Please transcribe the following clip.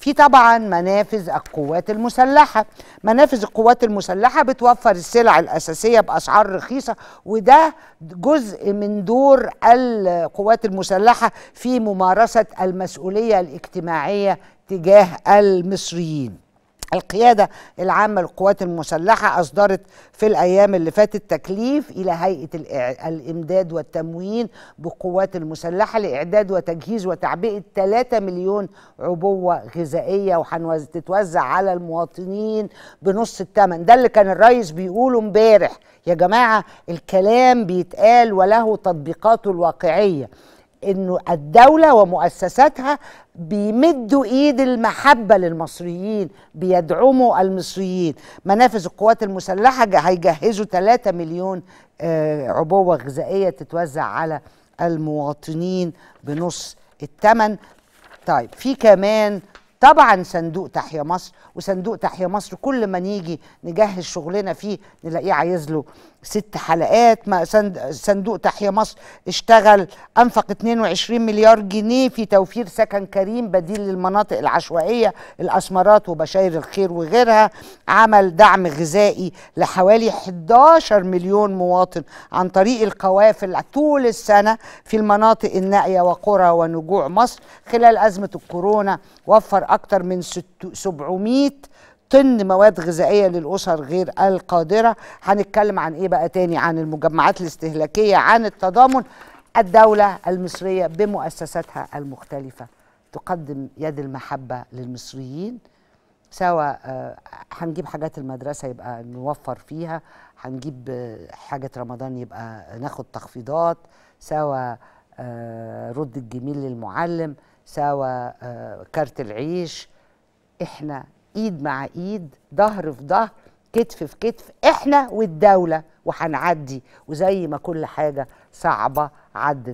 في طبعا منافذ القوات المسلحة منافذ القوات المسلحة بتوفر السلع الأساسية بأسعار رخيصة وده جزء من دور القوات المسلحة في ممارسة المسؤولية الاجتماعية تجاه المصريين القيادة العامة للقوات المسلحة أصدرت في الأيام اللي فاتت تكليف إلى هيئة الإمداد والتموين بالقوات المسلحة لإعداد وتجهيز وتعبئة 3 مليون عبوة غذائية وهتتوزع على المواطنين بنص الثمن ده اللي كان الرئيس بيقوله امبارح يا جماعة الكلام بيتقال وله تطبيقاته الواقعية انه الدوله ومؤسساتها بيمدوا ايد المحبه للمصريين بيدعموا المصريين منافذ القوات المسلحه هيجهزوا 3 مليون آه، عبوه غذائيه تتوزع على المواطنين بنص الثمن طيب في كمان طبعا صندوق تحيا مصر وصندوق تحيا مصر كل ما نيجي نجهز شغلنا فيه نلاقيه عايز له ست حلقات ما صندوق تحيا مصر اشتغل انفق 22 مليار جنيه في توفير سكن كريم بديل للمناطق العشوائيه الاسمرات وبشاير الخير وغيرها عمل دعم غذائي لحوالي 11 مليون مواطن عن طريق القوافل طول السنه في المناطق النائيه وقرى ونجوع مصر خلال ازمه الكورونا وفر أكثر من 700 طن مواد غذائيه للاسر غير القادره هنتكلم عن ايه بقى تاني عن المجمعات الاستهلاكيه عن التضامن الدوله المصريه بمؤسساتها المختلفه تقدم يد المحبه للمصريين سواء آه، هنجيب حاجات المدرسه يبقى نوفر فيها هنجيب آه، حاجه رمضان يبقى ناخد تخفيضات سواء آه، رد الجميل للمعلم سوا آه، كارت العيش احنا ايد مع ايد ظهر في ظهر كتف في كتف احنا والدوله وهنعدي وزي ما كل حاجه صعبه عدت